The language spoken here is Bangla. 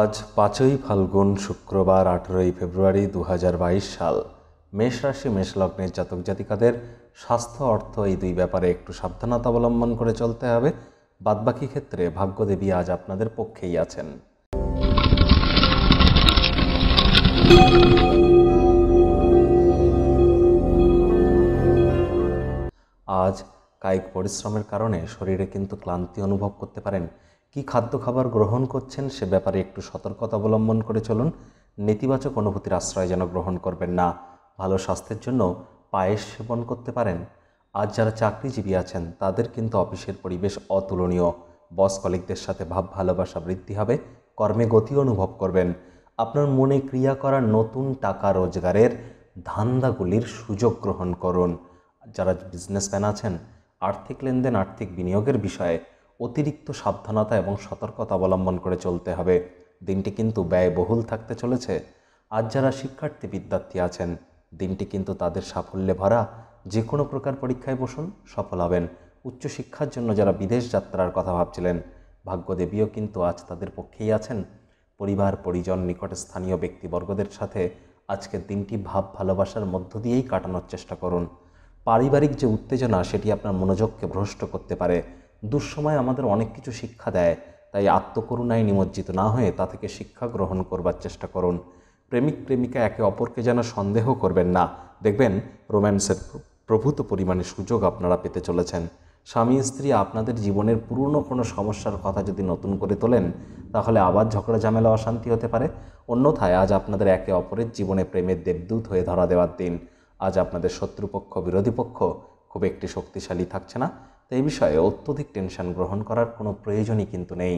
আজ পাঁচই ফাল্গুন শুক্রবার আঠেরোই ফেব্রুয়ারি দু সাল মেষ রাশি মেষ লগ্নের জাতক জাতিকাদের স্বাস্থ্য অর্থ এই দুই ব্যাপারে একটু সাবধানতা অবলম্বন করে চলতে হবে বাদবাকি ক্ষেত্রে ভাগ্যদেবী আজ আপনাদের পক্ষেই আছেন আজ কায়িক পরিশ্রমের কারণে শরীরে কিন্তু ক্লান্তি অনুভব করতে পারেন কি খাদ্য খাবার গ্রহণ করছেন সে ব্যাপারে একটু সতর্কতা অবলম্বন করে চলুন নেতিবাচক অনুভূতির আশ্রয় যেন গ্রহণ করবেন না ভালো স্বাস্থ্যের জন্য পায়েস সেবন করতে পারেন আজ যারা চাকরিজীবী আছেন তাদের কিন্তু অফিসের পরিবেশ অতুলনীয় বস কলিকদের সাথে ভাব ভালোবাসা বৃদ্ধি হবে কর্মে গতি অনুভব করবেন আপনার মনে ক্রিয়া করা নতুন টাকা রোজগারের ধান্দাগুলির সুযোগ গ্রহণ করুন যারা বিজনেসম্যান আছেন আর্থিক লেনদেন আর্থিক বিনিয়োগের বিষয়ে অতিরিক্ত সাবধানতা এবং সতর্কতা অবলম্বন করে চলতে হবে দিনটি কিন্তু ব্যয়বহুল থাকতে চলেছে আজ যারা শিক্ষার্থী বিদ্যার্থী আছেন দিনটি কিন্তু তাদের সাফল্যে ভরা যে কোনো প্রকার পরীক্ষায় বসুন সফল হবেন উচ্চশিক্ষার জন্য যারা বিদেশ যাত্রার কথা ভাবছিলেন ভাগ্যদেবীও কিন্তু আজ তাদের পক্ষেই আছেন পরিবার পরিজন নিকট স্থানীয় ব্যক্তিবর্গদের সাথে আজকের দিনটি ভাব ভালোবাসার মধ্য দিয়েই কাটানোর চেষ্টা করুন পারিবারিক যে উত্তেজনা সেটি আপনার মনোযোগকে ভ্রষ্ট করতে পারে দুঃসময় আমাদের অনেক কিছু শিক্ষা দেয় তাই আত্মকরুণায় নিমজ্জিত না হয়ে তা থেকে শিক্ষা গ্রহণ করবার চেষ্টা করুন প্রেমিক প্রেমিকা একে অপরকে যেন সন্দেহ করবেন না দেখবেন রোম্যান্সের প্রভূত পরিমাণে সুযোগ আপনারা পেতে চলেছেন স্বামী স্ত্রী আপনাদের জীবনের পুরনো কোনো সমস্যার কথা যদি নতুন করে তোলেন তাহলে আবার ঝগড়া ঝামেলা অশান্তি হতে পারে অন্যথায় আজ আপনাদের একে অপরের জীবনে প্রেমের দেবদূত হয়ে ধরা দেওয়ার দিন আজ আপনাদের শত্রুপক্ষ বিরোধী পক্ষ খুব একটি শক্তিশালী থাকছে না তো এই বিষয়ে অত্যধিক টেনশন গ্রহণ করার কোনো প্রয়োজনই কিন্তু নেই